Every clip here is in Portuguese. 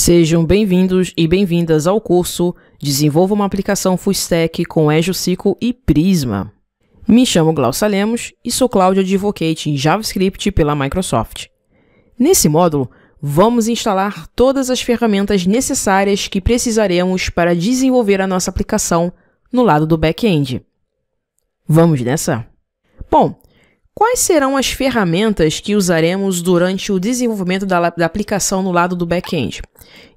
Sejam bem-vindos e bem-vindas ao curso Desenvolva uma aplicação Full Stack com Azure SQL e Prisma. Me chamo Glaucia Lemos e sou Cloud Advocate em JavaScript pela Microsoft. Nesse módulo, vamos instalar todas as ferramentas necessárias que precisaremos para desenvolver a nossa aplicação no lado do back-end. Vamos nessa? Bom, Quais serão as ferramentas que usaremos durante o desenvolvimento da, da aplicação no lado do back-end?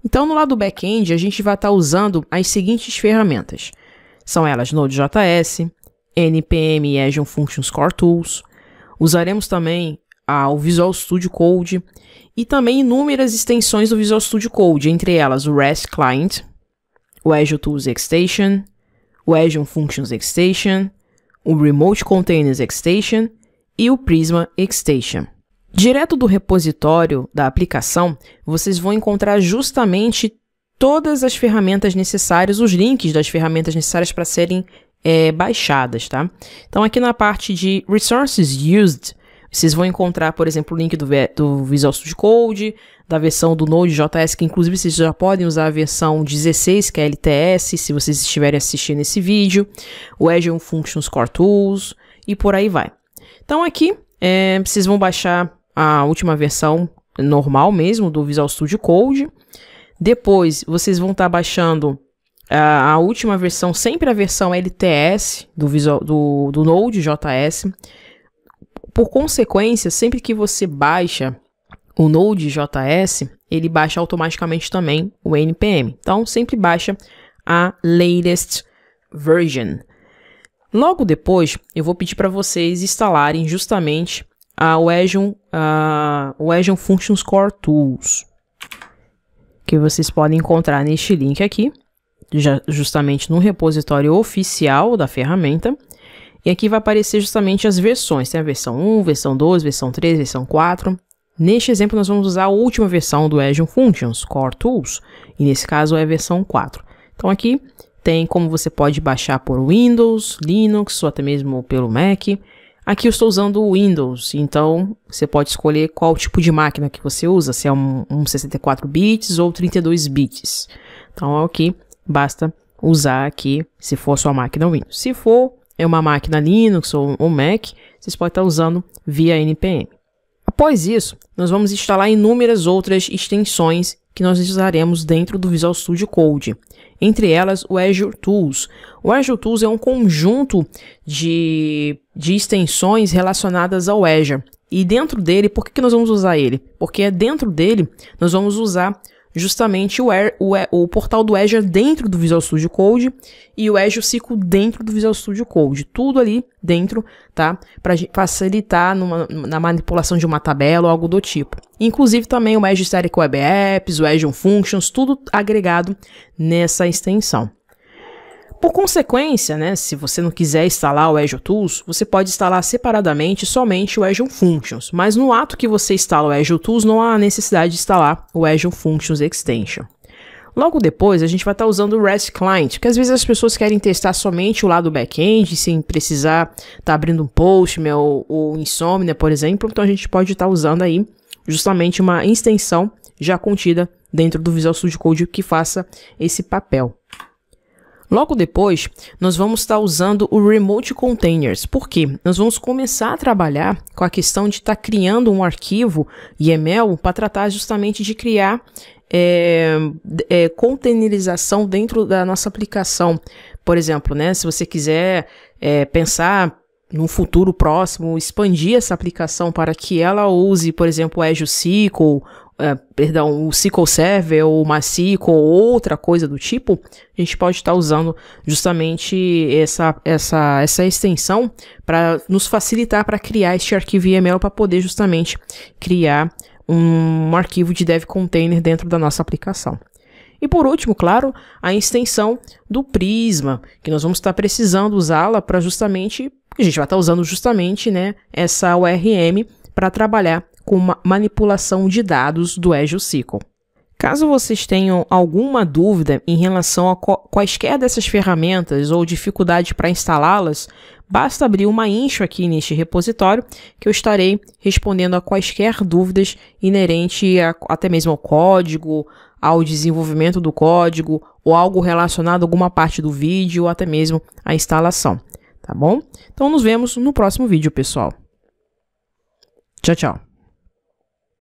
Então, no lado do back-end, a gente vai estar tá usando as seguintes ferramentas. São elas Node.js, NPM e Azure Functions Core Tools. Usaremos também ah, o Visual Studio Code e também inúmeras extensões do Visual Studio Code, entre elas o REST Client, o Azure Tools Extension, o Azure Functions Extension, o Remote Containers Extension e o Prisma Extension. Direto do repositório da aplicação, vocês vão encontrar justamente todas as ferramentas necessárias, os links das ferramentas necessárias para serem é, baixadas, tá? Então, aqui na parte de Resources Used, vocês vão encontrar, por exemplo, o link do, do Visual Studio Code, da versão do Node.js, que inclusive vocês já podem usar a versão 16, que é LTS, se vocês estiverem assistindo esse vídeo, o Azure Functions Core Tools e por aí vai. Então aqui, é, vocês vão baixar a última versão normal mesmo do Visual Studio Code. Depois, vocês vão estar tá baixando a, a, última versão, sempre a versão LTS do, Visual, do, do Node.js. Por consequência, sempre que você baixa o Node.js, ele baixa automaticamente também o NPM. Então, sempre baixa a latest version. Logo depois, eu vou pedir para vocês instalarem justamente a Wegion, Functions Core Tools, que vocês podem encontrar neste link aqui, já, justamente no repositório oficial da ferramenta. E aqui vai aparecer justamente as versões, tem a versão 1, versão 2, versão 3, versão 4. Neste exemplo, nós vamos usar a última versão do Azure Functions Core Tools, e nesse caso é a versão 4. Então aqui tem como você pode baixar por Windows, Linux ou até mesmo pelo Mac. Aqui eu estou usando o Windows, então você pode escolher qual tipo de máquina que você usa, se é um, um 64 bits ou 32 bits. Então é ok, basta usar aqui se for sua máquina Windows. Se for é uma máquina Linux ou, ou Mac, vocês podem estar usando via NPM. Após isso, nós vamos instalar inúmeras outras extensões que nós usaremos dentro do Visual Studio Code. Entre elas, o Azure Tools. O Azure Tools é um conjunto de, de extensões relacionadas ao Azure. E dentro dele, por que, que nós vamos usar ele? Porque dentro dele nós vamos usar justamente o, Air, o, o, portal do Azure dentro do Visual Studio Code e o Azure SQL dentro do Visual Studio Code. Tudo ali dentro, tá? Para facilitar numa, na manipulação de uma tabela ou algo do tipo. Inclusive também o Azure Static Web Apps, o Azure Functions, tudo agregado nessa extensão. Por consequência, né, se você não quiser instalar o Azure Tools, você pode instalar separadamente somente o Azure Functions, mas no ato que você instala o Azure Tools não há necessidade de instalar o Azure Functions Extension. Logo depois, a gente vai estar usando o REST Client, que às vezes as pessoas querem testar somente o lado back-end, sem precisar estar abrindo um Postman ou, ou Insomnia, por exemplo. Então a gente pode estar usando aí justamente uma extensão já contida dentro do Visual Studio Code que faça esse papel. Logo depois, nós vamos estar usando o Remote Containers, porque nós vamos começar a trabalhar com a questão de estar criando um arquivo YAML para tratar justamente de criar é, é, containerização dentro da nossa aplicação. Por exemplo, né, se você quiser é, pensar num futuro próximo, expandir essa aplicação para que ela use, por exemplo, o Azure SQL é, perdão, o SQL Server ou uma SQL ou outra coisa do tipo, a gente pode estar usando justamente essa, essa, essa extensão para nos facilitar para criar este arquivo YAML para poder justamente criar um arquivo de dev container dentro da nossa aplicação. E por último, claro, a extensão do Prisma, que nós vamos estar precisando usá-la para justamente, a gente vai estar usando justamente né, essa ORM para trabalhar com uma manipulação de dados do Azure SQL. Caso vocês tenham alguma dúvida em relação a quaisquer dessas ferramentas ou dificuldade para instalá-las, basta abrir uma incho aqui neste repositório que eu estarei respondendo a quaisquer dúvidas inerente a, até mesmo ao código, ao desenvolvimento do código ou algo relacionado a alguma parte do vídeo ou até mesmo à instalação, tá bom? Então nos vemos no próximo vídeo, pessoal. Tchau, tchau.